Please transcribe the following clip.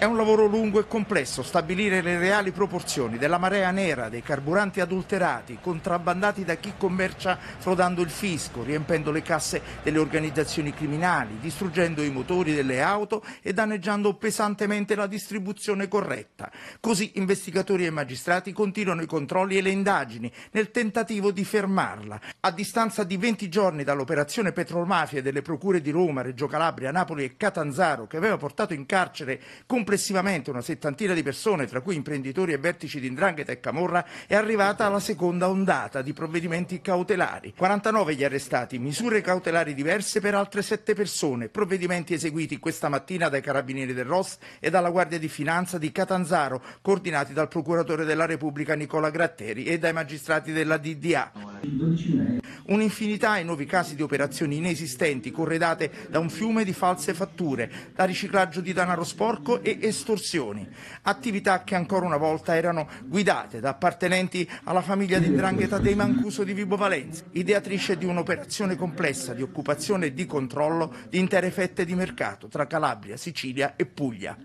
È un lavoro lungo e complesso stabilire le reali proporzioni della marea nera, dei carburanti adulterati, contrabbandati da chi commercia frodando il fisco, riempendo le casse delle organizzazioni criminali, distruggendo i motori delle auto e danneggiando pesantemente la distribuzione corretta. Così investigatori e magistrati continuano i controlli e le indagini nel tentativo di fermarla. A distanza di 20 giorni dall'operazione Petrolmafia delle procure di Roma, Reggio Calabria, Napoli e Catanzaro, che aveva portato in carcere completamente Complessivamente una settantina di persone, tra cui imprenditori e vertici di Indrangheta e Camorra, è arrivata alla seconda ondata di provvedimenti cautelari. 49 gli arrestati, misure cautelari diverse per altre 7 persone, provvedimenti eseguiti questa mattina dai carabinieri del ROS e dalla Guardia di Finanza di Catanzaro, coordinati dal procuratore della Repubblica Nicola Gratteri e dai magistrati della DDA. Un'infinità e nuovi casi di operazioni inesistenti corredate da un fiume di false fatture, da riciclaggio di denaro sporco e estorsioni. Attività che ancora una volta erano guidate da appartenenti alla famiglia di drangheta dei Mancuso di Vibo Valenza, ideatrice di un'operazione complessa di occupazione e di controllo di intere fette di mercato tra Calabria, Sicilia e Puglia.